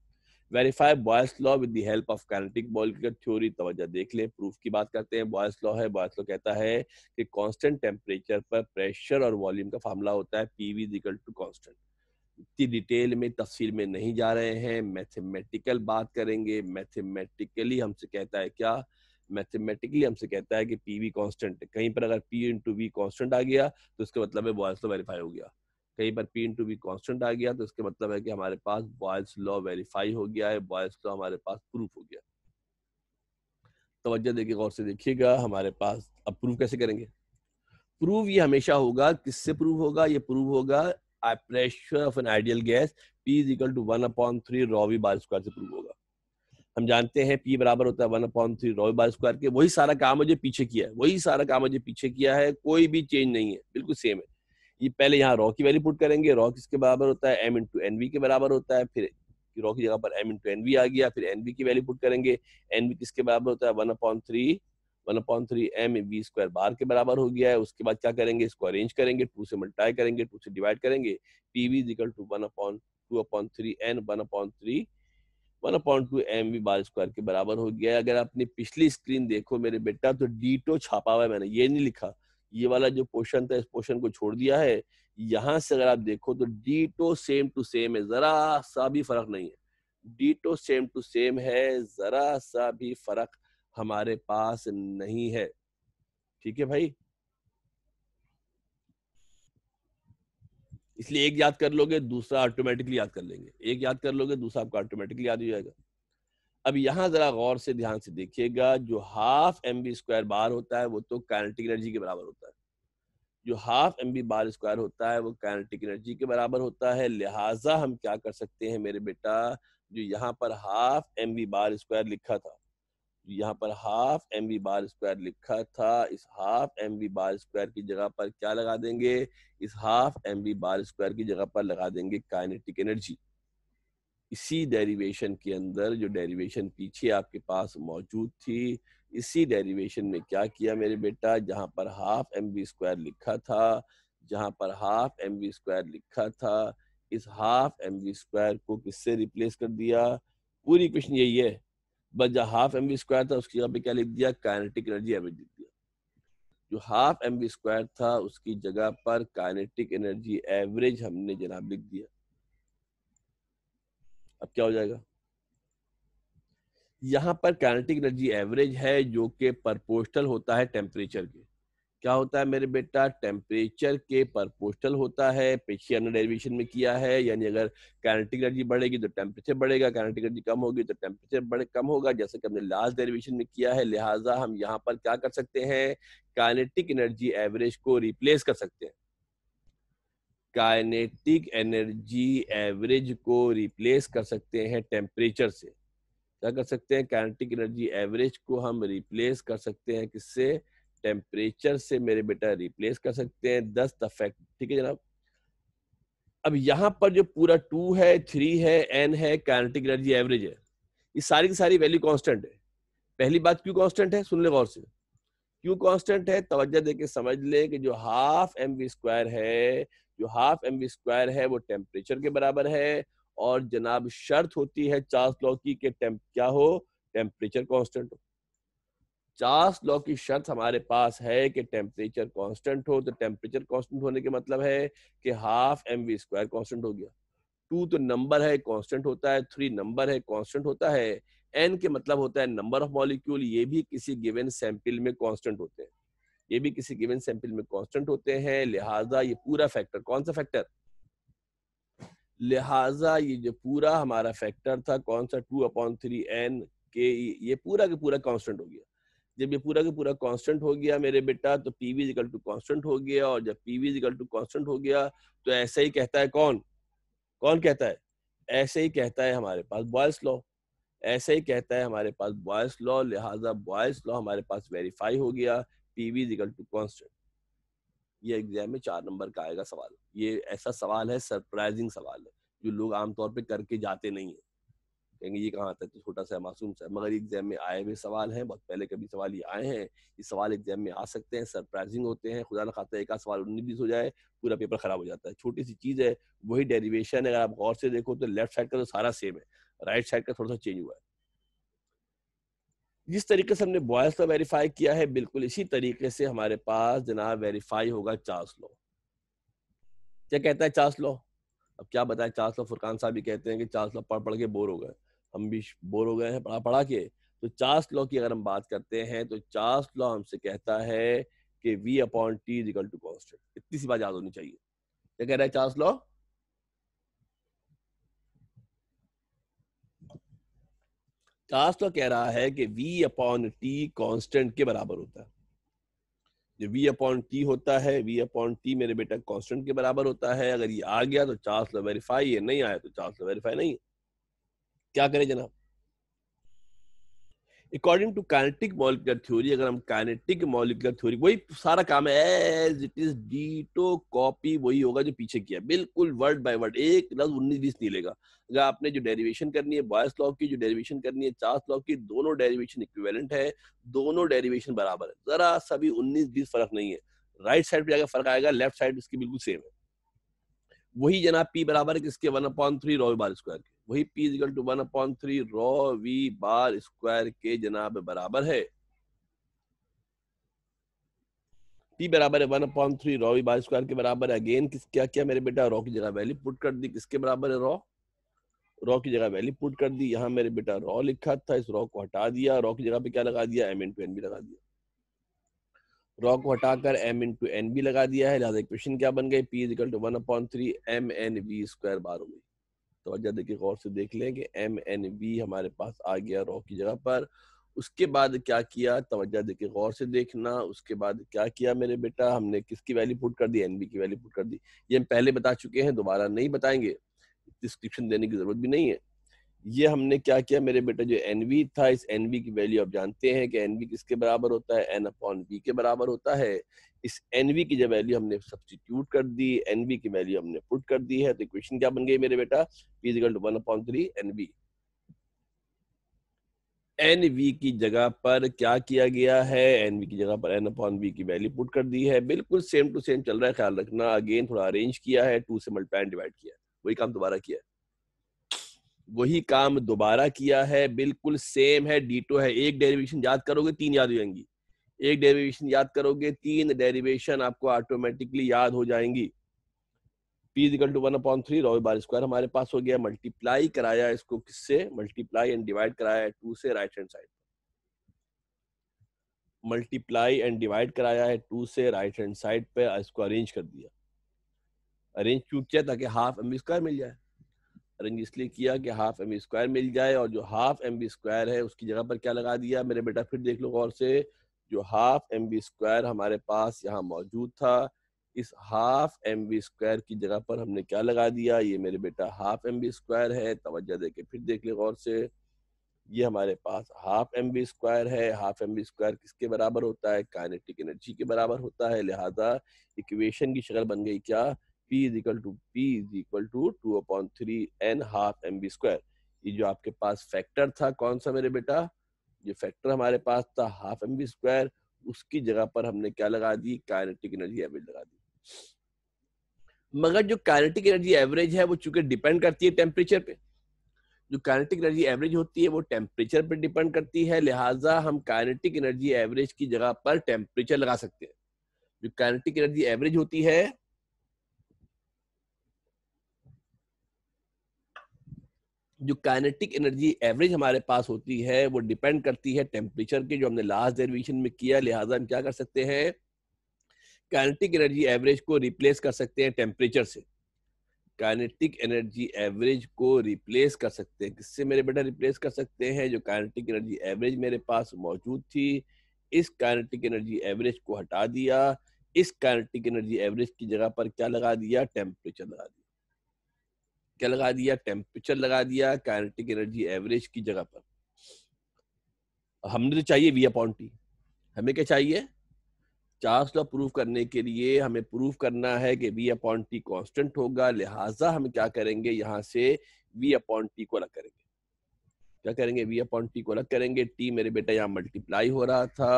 verify Boyle's law with the help of kinetic बॉल की थ्योरी तवज्जो देख लें प्रूफ की बात करते हैं बॉयस लॉ है बॉयस लॉ कहता है कि कांस्टेंट टेम्परेचर पर प्रेशर और वॉल्यूम का फार्मूला होता है P V equal to constant इतनी डिटेल में तफसील में नहीं जा रहे हैं मैथमेटिकल बात करेंगे मैथमेटिकली हमसे कहता है क्या मैथमेटिकली हमसे कहता है कि पी वी कॉन्स्टेंट कहीं पर अगर पी इंटू वी कॉन्स्टेंट आ गया तो उसका मतलब है बॉयस लॉ वेरीफाई हो गया कई बार P into V constant आ गया तो इसके मतलब है कि हमारे पास बॉयज लॉ वेरीफाई हो गया है बॉयज लॉ हमारे पास प्रूफ हो गया तवज्जो देखिए गौर से देखिएगा हमारे पास अब प्रूफ कैसे करेंगे प्रूफ ये हमेशा होगा किससे प्रूफ होगा ये प्रूफ होगा pressure of an ideal gas P is equal to one upon three rho V bar square से प्रूफ होगा हम जानते हैं पी बराबर होता है one upon three rho V bar square के वही सारा काम मुझे पीछे किया है वही सारा काम मुझे पीछे किया है कोई भी चेंज नहीं है बिल्कुल सेम है ये पहले यहाँ रॉ की वैल्यू पुट करेंगे रॉ किसके बराबर होता है एम इंटू एन के बराबर होता है फिर रॉ की जगह पर एम इंटू एन आ गया फिर एन की वैल्यू पुट करेंगे एन किसके बराबर होता है one upon three one upon three M we square bar के बराबर हो गया है उसके बाद क्या करेंगे इसको अरेंज करेंगे टू से मल्टीप्लाई करेंगे टू से डिवाइड करेंगे P V is equal to one upon two upon three N one upon three one upon two M V bar square के बराबर हो गया है अगर आपने पिछली स्क्रीन देखो मेरे बेटा तो डी टो छापा हुआ है मैंने ये नहीं लिखा ये वाला जो पोर्शन था इस पोर्शन को छोड़ दिया है यहां से अगर आप देखो तो ditto same to same है जरा सा भी फर्क नहीं है ditto same to same है जरा सा भी फर्क हमारे पास नहीं है ठीक है भाई इसलिए एक याद कर लोगे दूसरा ऑटोमेटिकली याद कर लेंगे एक याद कर लोगे दूसरा आपका ऑटोमेटिकली याद हो जाएगा अब यहाँ जरा गौर से ध्यान से देखिएगा जो half M B square bar होता है वो तो काइनेटिक एनर्जी के बराबर होता है जो half M B bar square होता है वो काइनेटिक एनर्जी के बराबर होता है लिहाजा हम क्या कर सकते हैं मेरे बेटा जो यहाँ पर half M B bar square लिखा था यहाँ पर half M B bar square लिखा था इस half M B bar square की जगह पर क्या लगा देंगे इस half M B bar square की जगह पर लगा देंगे काइनेटिक एनर्जी इसी डेरिवेशन के अंदर जो डेरिवेशन पीछे आपके पास मौजूद थी इसी डेरिवेशन में क्या किया मेरे बेटा जहाँ पर हाफ एम बी स्क्वायर लिखा था जहां पर हाफ एम बी स्क्वायर लिखा था इस हाफ एम बी स्क्वायर को किससे रिप्लेस कर दिया पूरी क्वेश्चन यही है बस जहाँ हाफ एम बी स्क्वायर था उसकी जगह पे क्या लिख दिया काइनेटिक एनर्जी एवरेज लिख दिया जो हाफ एम बी स्क्वायर था उसकी जगह पर काइनेटिक एनर्जी एवरेज हमने जनाब लिख दिया अब क्या हो जाएगा यहां पर काइनेटिक एनर्जी एवरेज है जो कि परपोस्टल होता है टेम्परेचर के क्या होता है मेरे बेटा टेम्परेचर के परपोस्टल होता है पिछले हमने डेरिवेशन में किया है यानी अगर काइनेटिक एनर्जी बढ़ेगी तो टेम्परेचर बढ़ेगा काइनेटिक एनर्जी कम होगी तो टेम्परेचर बढ़े कम होगा जैसे कि हमने लास्ट डेरिवेशन में किया है लिहाजा हम यहाँ पर क्या कर सकते हैं काइनेटिक एनर्जी एवरेज को रिप्लेस कर सकते हैं काइनेटिक एनर्जी एवरेज को रिप्लेस कर सकते हैं टेम्परेचर से क्या कर सकते हैं काइनेटिक एनर्जी एवरेज को हम रिप्लेस कर सकते हैं किससे टेम्परेचर से मेरे बेटा रिप्लेस कर सकते हैं दस द फैक्ट ठीक है जनाब अब यहाँ पर जो पूरा टू है थ्री है एन है काइनेटिक एनर्जी एवरेज है ये सारी की सारी वैल्यू कॉन्स्टेंट है पहली बात क्यों कॉन्स्टेंट है सुन ले गौर से क्यों कांस्टेंट है तवज्जो दे के समझ ले कि जो हाफ एम स्क्वायर है जो हाफ एम वी स्क्वायर है वो टेम्परेचर के बराबर है और जनाब शर्त होती है चार्ल्स लॉ की के टेम्प क्या हो टेम्परेचर कांस्टेंट हो चार्ल्स लॉ की शर्त हमारे पास है कि टेम्परेचर कांस्टेंट हो तो टेम्परेचर कांस्टेंट होने के मतलब है कि half M we square constant हो गया टू तो नंबर है कांस्टेंट होता है थ्री नंबर है कांस्टेंट होता है एन के मतलब होता है नंबर ऑफ मॉलिक्यूल ये भी किसी गिवन सैंपल में कांस्टेंट होते हैं ये भी किसी गिवन सैंपल में कांस्टेंट होते हैं लिहाजा ये पूरा फैक्टर कौन सा फैक्टर लिहाजा ये जो पूरा हमारा फैक्टर था कौन सा टू अपॉन थ्री एन के ये पूरा के पूरा कांस्टेंट हो गया जब ये पूरा के पूरा कांस्टेंट हो गया मेरे बेटा तो पी वी टू कॉन्स्टेंट हो गया और जब पी वी टू कॉन्स्टेंट हो गया तो ऐसा ही कहता है कौन कौन कहता है ऐसे ही कहता है हमारे पास बॉयस लॉ ऐसे ही कहता है हमारे पास बॉयस लॉ लिहाजा बॉयस लॉ हमारे पास वेरीफाई हो गया PV is equal to constant ये एग्जाम में चार नंबर का आएगा सवाल ये ऐसा सवाल है सरप्राइजिंग सवाल है जो लोग आमतौर पर करके जाते नहीं है कहेंगे ये कहाँ आता है तो छोटा सा मासूम सा मगर एग्जाम में आए हुए सवाल हैं बहुत पहले कभी सवाल ये आए हैं ये सवाल एग्जाम में आ सकते हैं सरप्राइजिंग होते हैं खुदा ना खाता एक सवाल उन्नीस बीस हो जाए पूरा पेपर खराब हो जाता है छोटी सी चीज़ है वही डेरिवेशन अगर आप गौर से देखो तो लेफ्ट साइड का तो सारा सेम है राइट साइड का थोड़ा सा चेंज हुआ है जिस तरीके से हमने बॉयज का वेरीफाई किया है बिल्कुल इसी तरीके से हमारे पास जनाब वेरीफाई होगा चार्स लो क्या कहता है चार्स लॉ अब क्या बताए चार्स लॉ फुरकान साहब भी कहते हैं कि चार्स लो पढ़ पढ़ के बोर हो गए हम भी बोर हो गए हैं पढ़ा पढ़ा के तो चार्स लॉ की अगर हम बात करते हैं तो चार्स लॉ हमसे कहता है कि V upon T equal to constant इतनी सी बात याद होनी चाहिए क्या कह रहा है चार्स लॉ तो कह रहा है कि v अपॉन टी कॉन्स्टेंट के बराबर होता है जो v अपॉन टी होता है v अपॉन टी मेरे बेटा कांस्टेंट के बराबर होता है अगर ये आ गया तो चार्ल्स लो वेरीफाई है नहीं आया तो चार्ल्स लॉ वेरीफाई नहीं क्या करें जनाब according to kinetic molecular theory अगर हम काइनेटिक मॉलिकुलर थ्योरी वही सारा काम है as it is ditto copy वही होगा जो पीछे किया बिल्कुल वर्ड बाय वर्ड एक लफ्ज उन्नीस बीस नहीं लेगा अगर आपने जो डेरिवेशन करनी है बॉयस लॉ की जो डेरिवेशन करनी है चार्स लॉ की दोनों डेरिवेशन इक्विवेलेंट है दोनों डेरिवेशन बराबर है जरा सभी उन्नीस बीस फर्क नहीं है राइट साइड पर जाकर फर्क आएगा लेफ्ट साइड इसकी बिल्कुल सेम है वही जना पी बराबर है किसके one upon three bar square के वही P is equal to one upon three rho V bar square के जनाब बराबर है पी बराबर है one upon three rho V bar square के बराबर है अगेन किस क्या क्या मेरे बेटा रॉ की जगह वैल्यू पुट कर दी किसके बराबर है रॉ रॉ की जगह वैल्यू पुट कर दी यहाँ मेरे बेटा रॉ लिखा था इस रॉ को हटा दिया रॉ की जगह पे क्या लगा दिया एम इन टू एन भी लगा दिया रॉ को हटाकर एम इन टू एन भी लगा दिया है लिहाजा इक्वेशन क्या बन गई P is equal to one upon three m n V square bar हो गई तोज्जा देखिए गौर से देख लें कि एम एन बी हमारे पास आ गया रॉ की जगह पर उसके बाद क्या किया तवज्जा देखिए गौर से देखना उसके बाद क्या किया मेरे बेटा हमने किसकी वैल्यू पुट कर दी एन बी की वैल्यू पुट कर दी ये हम पहले बता चुके हैं दोबारा नहीं बताएंगे डिस्क्रिप्शन देने की जरूरत भी नहीं है ये हमने क्या किया मेरे बेटा जो एन एनवी था इस एन एनवी की वैल्यू आप जानते हैं कि एन एनवी किसके बराबर होता है एन अपॉन बी के बराबर होता है इस एन की जब वैल्यू हमने सब्सटीट्यूट कर दी एन की वैल्यू हमने पुट कर दी है तो इक्वेशन क्या बन गई मेरे बेटा P is equal to one upon three n V n V की जगह पर क्या किया गया है एन वी की जगह पर एन अपॉन वी की वैल्यू पुट कर दी है बिल्कुल सेम टू सेम चल रहा है ख्याल रखना अगेन थोड़ा अरेंज किया है टू से मल्टीप्लाई डिवाइड किया वही काम दोबारा किया है वही काम दोबारा किया है बिल्कुल सेम है डी टू है एक डेरिवेशन याद करोगे तीन याद हो जाएंगी एक डेरिवेशन याद करोगे तीन डेरिवेशन आपको ऑटोमेटिकली याद हो जाएंगी P is equal to one upon three rho bar square हमारे पास हो गया मल्टीप्लाई कराया इसको किससे मल्टीप्लाई एंड डिवाइड कराया टू से right hand side multiply and divide कराया है टू से राइट हैंड साइड पे इसको अरेंज कर दिया अरेंज क्यों किया ताकि हाफ एम स्क्वायर मिल जाए अरेंज इसलिए किया कि हाफ एम स्क्वायर मिल जाए और जो हाफ एम स्क्वायर है उसकी जगह पर क्या लगा दिया मेरे बेटा फिर देख लो और से जो हाफ एम बी स्क्वायर हमारे पास यहाँ मौजूद था इस हाफ एम बी स्क्वायर की जगह पर हमने क्या लगा दिया ये मेरे बेटा हाफ एम बी स्क्वायर है तोज्जह दे के फिर देख ले गौर से ये हमारे पास हाफ एम बी स्क्वायर है हाफ एम बी स्क्वायर किसके बराबर होता है काइनेटिक एनर्जी के बराबर होता है लिहाजा इक्वेशन की शक्ल बन गई क्या P is equal to P is equal to two upon three n half M B square ये जो आपके पास फैक्टर था कौन सा मेरे बेटा ये फैक्टर हमारे पास था हाफ एम बी स्क्वायर उसकी जगह पर हमने क्या लगा दी काइनेटिक एनर्जी एवरेज लगा दी मगर जो काइनेटिक एनर्जी एवरेज है वो चूंकि डिपेंड करती है टेम्परेचर पे जो काइनेटिक एनर्जी एवरेज होती है वो टेम्परेचर पे डिपेंड करती है लिहाजा हम काइनेटिक एनर्जी एवरेज की जगह पर टेम्परेचर लगा सकते हैं जो काइनेटिक एनर्जी एवरेज होती है जो काइनेटिक एनर्जी एवरेज हमारे पास होती है वो डिपेंड करती है टेम्परेचर के जो हमने लास्ट डेरिवेशन में किया लिहाजा हम क्या कर सकते हैं काइनेटिक एनर्जी एवरेज को रिप्लेस कर सकते हैं टेम्परेचर से काइनेटिक एनर्जी एवरेज को रिप्लेस कर सकते हैं किससे मेरे बेटा रिप्लेस कर सकते हैं जो काइनेटिक एनर्जी एवरेज मेरे पास मौजूद थी इस काइनेटिक एनर्जी एवरेज को हटा दिया इस काइनेटिक एनर्जी एवरेज की जगह पर क्या लगा दिया टेम्परेचर लगा दिया क्या लगा दिया टेम्परेचर लगा दिया काइनेटिक एनर्जी एवरेज की जगह पर हमने तो चाहिए वी अपॉन टी हमें क्या चाहिए चार्ज लॉ प्रूव करने के लिए हमें प्रूव करना है कि वी अपॉन टी कॉन्स्टेंट होगा लिहाजा हम क्या करेंगे यहाँ से वी अपॉन टी को अलग करेंगे क्या करेंगे वी अपॉन टी को अलग करेंगे टी मेरे बेटा यहाँ मल्टीप्लाई हो रहा था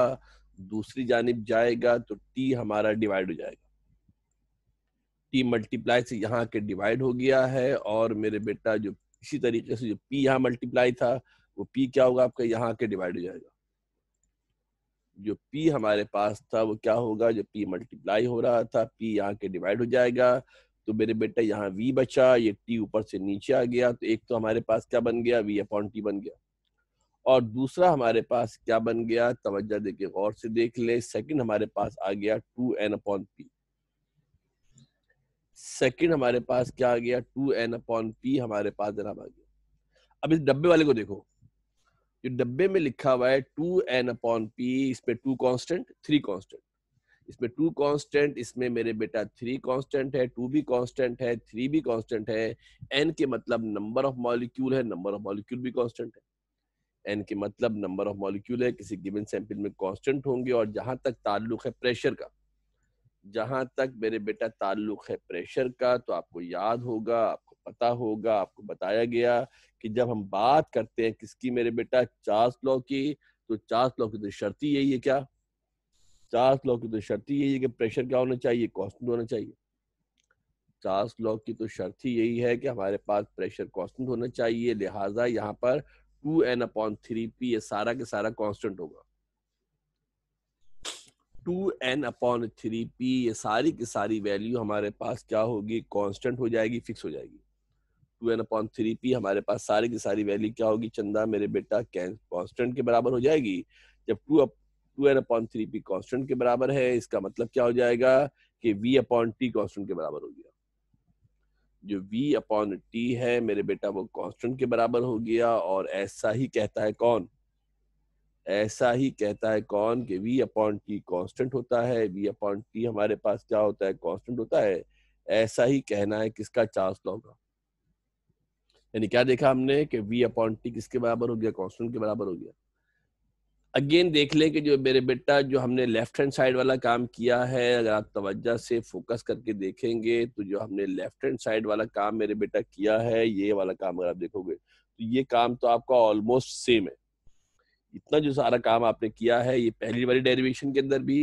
दूसरी जानब जाएगा तो टी हमारा डिवाइड हो जाएगा टी मल्टीप्लाई से यहाँ के डिवाइड हो गया है और मेरे बेटा जो इसी तरीके से जो पी यहाँ मल्टीप्लाई था वो पी क्या होगा आपका यहाँ के डिवाइड हो जाएगा जो पी हमारे पास था वो क्या होगा जो पी मल्टीप्लाई हो रहा था पी यहाँ के डिवाइड हो जाएगा तो मेरे बेटा यहाँ वी बचा ये टी ऊपर से नीचे आ गया तो एक तो हमारे पास क्या बन गया वी अपॉन टी बन गया और दूसरा हमारे पास क्या बन गया तवज्जा देखिए गौर से देख ले सेकंड हमारे पास आ गया two n upon P second हमारे पास क्या आ गया टू एन अपॉन पी हमारे पास जनाब आ गया अब इस डब्बे वाले को देखो जो डब्बे में लिखा हुआ है टू एन अपॉन पी इसमें टू कॉन्स्टेंट थ्री कॉन्स्टेंट इसमें टू कांस्टेंट इसमें मेरे बेटा थ्री कांस्टेंट है टू भी कांस्टेंट है थ्री भी कांस्टेंट है एन के मतलब नंबर ऑफ मॉलिक्यूल है नंबर ऑफ मॉलिक्यूल भी कांस्टेंट है एन के मतलब नंबर ऑफ मॉलिक्यूल है किसी गिवन सैंपल में कांस्टेंट होंगे और जहां तक ताल्लुक है प्रेशर का जहां तक मेरे बेटा ताल्लुक है प्रेशर का तो आपको याद होगा आपको पता होगा आपको बताया गया कि जब हम बात करते हैं किसकी मेरे बेटा चार्स लॉ की तो चार्स लॉ की तो शर्ती यही है क्या चार्स लॉ की तो शर्ती यही है कि प्रेशर क्या होना चाहिए कॉन्स्टेंट होना चाहिए चार्स लॉ की तो शर्त ही यही है कि हमारे पास प्रेशर कॉन्स्टेंट होना चाहिए लिहाजा यहाँ पर two n upon three P ये सारा के सारा कॉन्स्टेंट होगा two n upon three P ये सारी की सारी वैल्यू हमारे पास क्या होगी कांस्टेंट हो जाएगी फिक्स हो जाएगी two n upon three P हमारे पास सारी की सारी वैल्यू क्या होगी चंदा मेरे बेटा कॉन्स्टेंट के बराबर हो जाएगी जब two two n upon three P constant के बराबर है इसका मतलब क्या हो जाएगा कि वी अपॉन टी कॉन्स्टेंट के बराबर हो गया जो v अपॉन टी है मेरे बेटा वो कांस्टेंट के बराबर हो गया और ऐसा ही कहता है कौन ऐसा ही कहता है कौन कि वी अपॉन टी कांस्टेंट होता है वी अपॉन टी हमारे पास क्या होता है कांस्टेंट होता है ऐसा ही कहना है किसका चार्ल्स लॉ का यानी क्या देखा हमने कि वी अपॉन टी किसके बराबर हो गया कांस्टेंट के बराबर हो गया अगेन देख लें कि जो मेरे बेटा जो हमने लेफ्ट हैंड साइड वाला काम किया है अगर आप तवज्जा से फोकस करके देखेंगे तो जो हमने लेफ्ट हैंड साइड वाला काम मेरे बेटा किया है ये वाला काम अगर आप देखोगे तो ये काम तो आपका ऑलमोस्ट सेम है इतना जो सारा काम आपने किया है ये पहली वाली डेरिवेशन के अंदर भी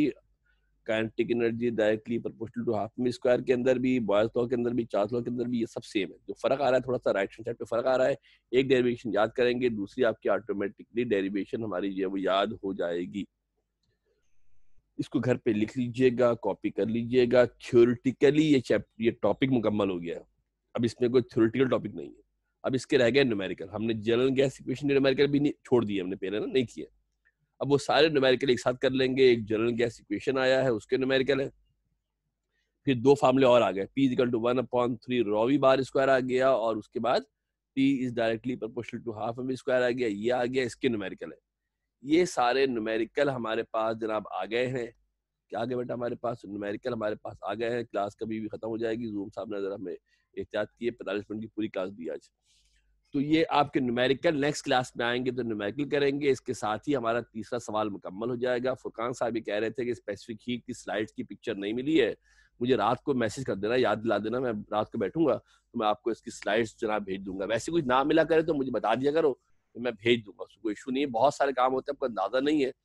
kinetic energy directly proportional to half m square के अंदर भी बॉयज लॉ के अंदर भी चार्ल्स लॉ के अंदर भी ये सब सेम है जो फर्क आ रहा है थोड़ा सा राइट हैंड साइड पे फर्क आ रहा है एक डेरिवेशन याद करेंगे दूसरी आपकी ऑटोमेटिकली डेरिवेशन हमारी जो है वो याद हो जाएगी इसको घर पे लिख लीजिएगा कॉपी कर लीजिएगा थ्योरिटिकली ये चैप्टर ये टॉपिक मुकम्मल हो गया है अब इसमें कोई थ्योरिटिकल टॉपिक नहीं है अब इसके रह गए न्यूमेरिकल हमने जनरल गैस इक्वेशन न्यूमेरिकल भी नहीं छोड़ दिए हमने पहले ना नहीं किए अब वो सारे न्यूमेरिकल एक साथ कर लेंगे एक जनरल गैस इक्वेशन आया है उसके न्यूमेरिकल है फिर दो फार्मूले और आ गए P is equal to one upon three rho V bar square आ गया और उसके बाद P is directly proportional to half M square आ गया ये आ गया इसके न्यूमेरिकल है ये सारे न्यूमेरिकल हमारे पास जनाब आ गए हैं क्या आगे बेटा हमारे पास न्यूमेरिकल हमारे पास आ गए हैं क्लास कभी भी खत्म हो जाएगी जूम साहब ने जरा हमें एहतियात किए पैंतालीस मिनट की पूरी क्लास दी आज तो ये आपके न्यूमेरिकल नेक्स्ट क्लास में आएंगे तो न्यूमेरिकल करेंगे इसके साथ ही हमारा तीसरा सवाल मुकम्मल हो जाएगा फुरकान साहब भी कह रहे थे कि स्पेसिफिक हीट की स्लाइड्स की पिक्चर नहीं मिली है मुझे रात को मैसेज कर देना याद दिला देना मैं रात को बैठूंगा तो मैं आपको इसकी स्लाइड्स जना भेज दूंगा वैसे कुछ ना मिला करे तो मुझे बता दिया करो तो मैं भेज दूंगा उसको कोई इशू नहीं है बहुत सारे काम होते हैं आपको अंदाजा नहीं है